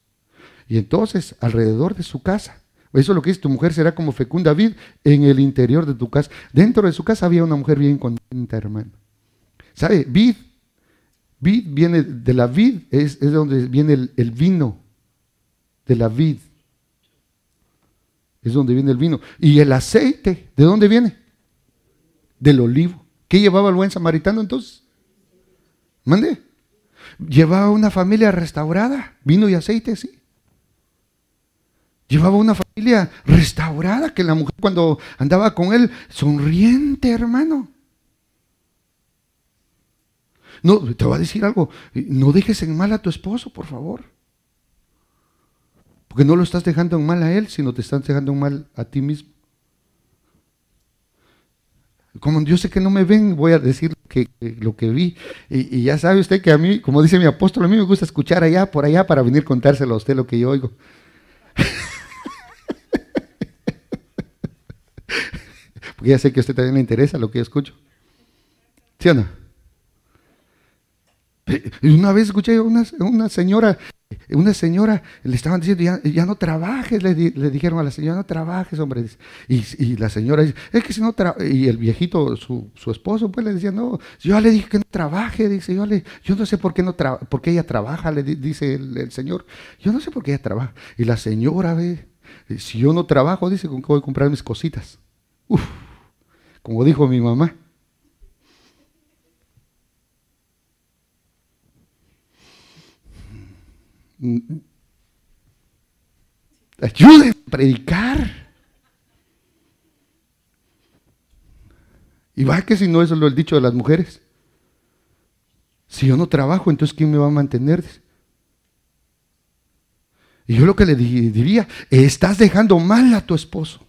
Y entonces, alrededor de su casa, eso es lo que dice, tu mujer será como fecunda vid en el interior de tu casa. Dentro de su casa había una mujer bien contenta, hermano. ¿Sabe? Vid, vid viene de la vid, es, donde viene el, el vino, de la vid. Es donde viene el vino. Y el aceite, ¿de dónde viene? Del olivo. ¿Qué llevaba el buen samaritano entonces? Mande. Llevaba una familia restaurada, vino y aceite, sí. Llevaba una familia restaurada, que la mujer cuando andaba con él, sonriente, hermano. No, te voy a decir algo, eh, no dejes en mal a tu esposo, por favor. Porque no lo estás dejando en mal a él, sino te estás dejando en mal a ti mismo. Como yo sé que no me ven, voy a decir eh, lo que vi. Y, y ya sabe usted que a mí, como dice mi apóstol, a mí me gusta escuchar allá, por allá, para venir contárselo a usted lo que yo oigo. Porque ya sé que a usted también le interesa lo que yo escucho. ¿Sí o no? Una vez escuché a una, señora, una señora le estaban diciendo, ya, no trabajes, le, dijeron a la señora, no trabajes, hombre. Y, la señora dice, es que si no y el viejito, su, esposo, pues le decía, no, yo le dije que no trabaje, dice, yo, le, yo no sé por qué, no por qué ella trabaja, le dice el, señor, yo no sé por qué ella trabaja. Y la señora ve, si yo no trabajo, dice, ¿con qué voy a comprar mis cositas? Uf como dijo mi mamá. Ayúdenme a predicar. Y va que si no, eso lo el dicho de las mujeres. Si yo no trabajo, entonces ¿quién me va a mantener? Y yo lo que le diría, estás dejando mal a tu esposo.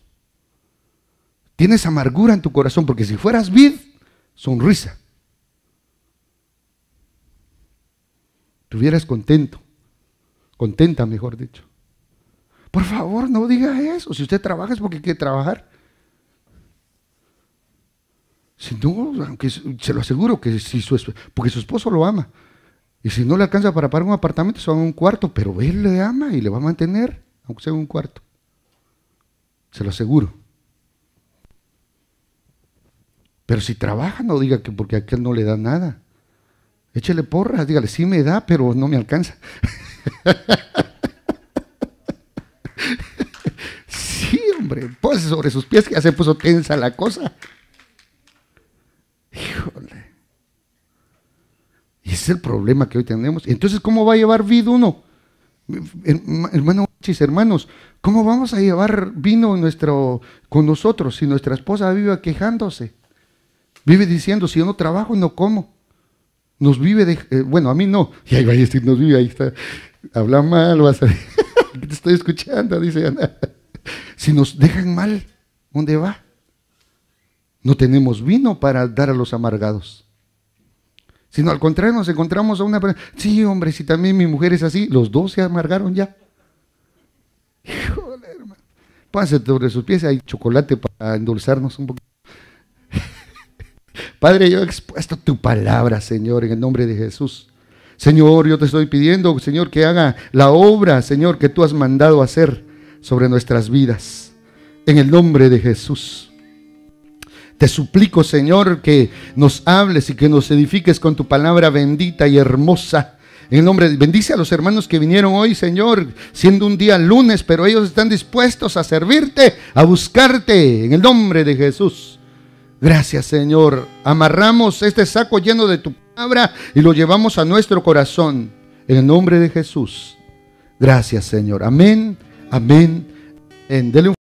Tienes amargura en tu corazón, porque si fueras vid, sonrisa. Tuvieras contento, contenta, mejor dicho. Por favor, no diga eso. Si usted trabaja es porque quiere trabajar. Si no, aunque se lo aseguro que si porque su esposo lo ama. Y si no le alcanza para pagar un apartamento, se va a un cuarto, pero él le ama y le va a mantener, aunque sea un cuarto. Se lo aseguro. Pero si trabaja, no diga que porque a aquel no le da nada. Échele porras, dígale, sí me da, pero no me alcanza. sí, hombre, pues sobre sus pies que ya se puso tensa la cosa. Híjole. Y ese es el problema que hoy tenemos. Entonces, ¿cómo va a llevar vida uno? Hermano, hermanos, ¿cómo vamos a llevar vino nuestro, con nosotros si nuestra esposa vive quejándose? Vive diciendo, si yo no trabajo, no como. Nos vive, eh, bueno, a mí no. Y ahí va a decir, nos vive, ahí está. Habla mal, vas a... te estoy escuchando, dice Ana. Si nos dejan mal, ¿dónde va? No tenemos vino para dar a los amargados. Sino al contrario, nos encontramos a una persona. Sí, hombre, si también mi mujer es así, los dos se amargaron ya. Híjole, hermano. Pásate sobre sus pies, hay chocolate para endulzarnos un poquito. Padre, yo he expuesto tu palabra, Señor, en el nombre de Jesús. Señor, yo te estoy pidiendo, Señor, que haga la obra, Señor, que tú has mandado hacer sobre nuestras vidas. En el nombre de Jesús. Te suplico, Señor, que nos hables y que nos edifiques con tu palabra bendita y hermosa. En el nombre, de, bendice a los hermanos que vinieron hoy, Señor, siendo un día lunes, pero ellos están dispuestos a servirte, a buscarte, en el nombre de Jesús. Gracias Señor. Amarramos este saco lleno de tu palabra y lo llevamos a nuestro corazón. En el nombre de Jesús. Gracias Señor. Amén. Amén. En, dele un